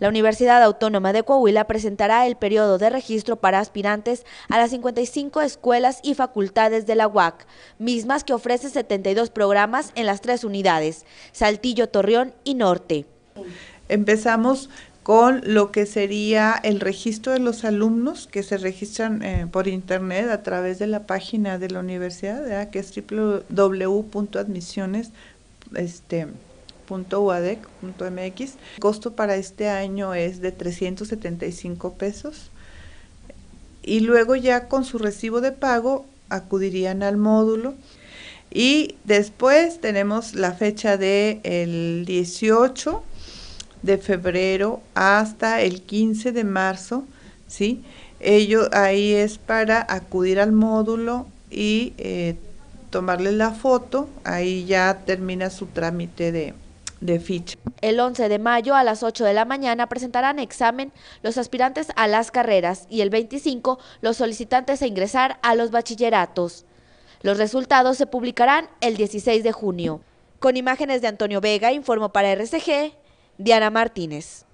La Universidad Autónoma de Coahuila presentará el periodo de registro para aspirantes a las 55 escuelas y facultades de la UAC, mismas que ofrece 72 programas en las tres unidades, Saltillo, Torreón y Norte. Empezamos con lo que sería el registro de los alumnos que se registran eh, por internet a través de la página de la universidad, que es www.admisiones.com. Este, punto El costo para este año es de 375 pesos. Y luego ya con su recibo de pago acudirían al módulo. Y después tenemos la fecha de el 18 de febrero hasta el 15 de marzo, ¿sí? ellos ahí es para acudir al módulo y tomarles eh, tomarle la foto, ahí ya termina su trámite de, el 11 de mayo a las 8 de la mañana presentarán examen los aspirantes a las carreras y el 25 los solicitantes a ingresar a los bachilleratos. Los resultados se publicarán el 16 de junio. Con imágenes de Antonio Vega, informo para RCG, Diana Martínez.